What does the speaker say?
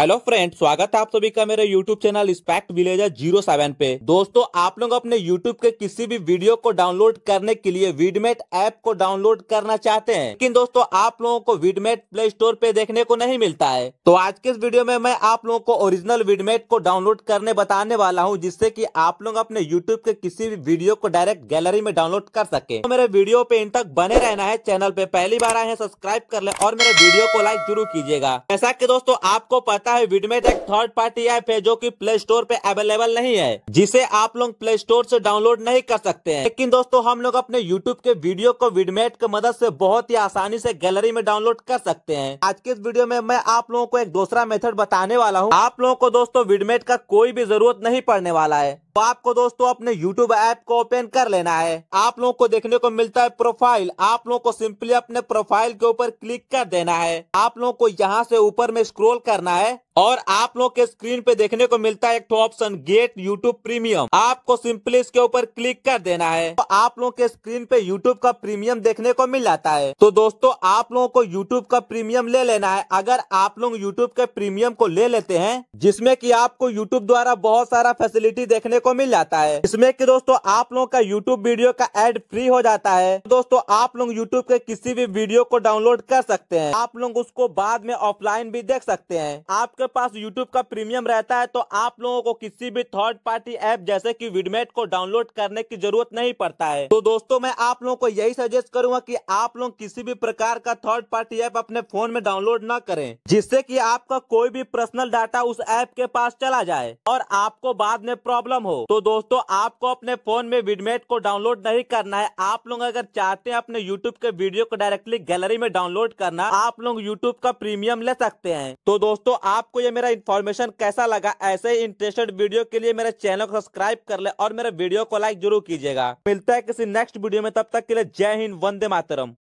hello friend स्वागत है आप सभी का मेरे यूट्यूब चैनल स्पैक्ट विलेजर जीरो सेवन पे दोस्तों आप लोग अपने यूट्यूब के किसी भी वीडियो को डाउनलोड करने के लिए विडमेट ऐप को डाउनलोड करना चाहते हैं लेकिन दोस्तों आप लोगों को विडमेट प्ले स्टोर पे देखने को नहीं मिलता है तो आज के इस वीडियो में मैं आप लोगों को ओरिजिनल वीडमेट को डाउनलोड करने बताने वाला हूँ जिससे की आप लोग अपने यूट्यूब के किसी भी वीडियो को डायरेक्ट गैलरी में डाउनलोड कर सके तो मेरे वीडियो पे इन तक बने रहना है चैनल पे पहली बार आए हैं सब्सक्राइब कर ले और मेरे वीडियो को लाइक जरूर कीजिएगा जैसा की दोस्तों आपको पता सकता है विडमेट एक थर्ड पार्टी ऐप है जो कि प्ले स्टोर पे अवेलेबल नहीं है जिसे आप लोग प्ले स्टोर से डाउनलोड नहीं कर सकते हैं लेकिन दोस्तों हम लोग अपने यूट्यूब के वीडियो को विडमेट की मदद से बहुत ही आसानी से गैलरी में डाउनलोड कर सकते हैं आज के इस वीडियो में मैं आप लोगों को एक दूसरा मेथड बताने वाला हूँ आप लोगों को दोस्तों विडमेट का कोई भी जरूरत नहीं पड़ने वाला है तो आपको दोस्तों अपने YouTube ऐप को ओपन कर लेना है आप लोगों को देखने को मिलता है प्रोफाइल आप लोगों को सिंपली अपने प्रोफाइल के ऊपर क्लिक कर देना है आप लोगों को यहाँ से ऊपर में स्क्रॉल करना है और आप लोग के स्क्रीन पे देखने को मिलता है एक ऑप्शन गेट यूट्यूब प्रीमियम आपको सिंपली इसके ऊपर क्लिक कर देना है तो आप लोग के स्क्रीन पे यूट्यूब का प्रीमियम देखने को मिल जाता है तो दोस्तों आप लोगों को यूट्यूब का प्रीमियम ले लेना है अगर आप लोग यूट्यूब के प्रीमियम को ले लेते हैं जिसमे की आपको यूट्यूब द्वारा बहुत सारा फैसिलिटी देखने को मिल जाता है इसमें की दोस्तों आप लोगों का यूट्यूब वीडियो का एड फ्री हो जाता है तो दोस्तों आप लोग यूट्यूब के किसी भी वीडियो को डाउनलोड कर सकते हैं आप लोग उसको बाद में ऑफलाइन भी देख सकते हैं आपके पास यूट्यूब का प्रीमियम रहता है तो आप लोगों को किसी भी थर्ड पार्टी ऐप जैसे कि विडमेट को डाउनलोड करने की जरूरत नहीं पड़ता है तो दोस्तों मैं आप लोगों को यही सजेस्ट करूंगा कि आप लोग किसी भी प्रकार का थर्ड पार्टी ऐप अपने फोन में डाउनलोड न करें जिससे कि आपका कोई भी पर्सनल डाटा उस ऐप के पास चला जाए और आपको बाद में प्रॉब्लम हो तो दोस्तों आपको अपने फोन में विडमेट को डाउनलोड नहीं करना है आप लोग अगर चाहते हैं अपने यूट्यूब के वीडियो को डायरेक्टली गैलरी में डाउनलोड करना आप लोग यूट्यूब का प्रीमियम ले सकते हैं तो दोस्तों आपको ये मेरा इन्फॉर्मेशन कैसा लगा ऐसे ही इंटरेस्टेड वीडियो के लिए मेरे चैनल को सब्सक्राइब कर ले और मेरे वीडियो को लाइक जरूर कीजिएगा मिलता है किसी नेक्स्ट वीडियो में तब तक के लिए जय हिंद वंदे मातरम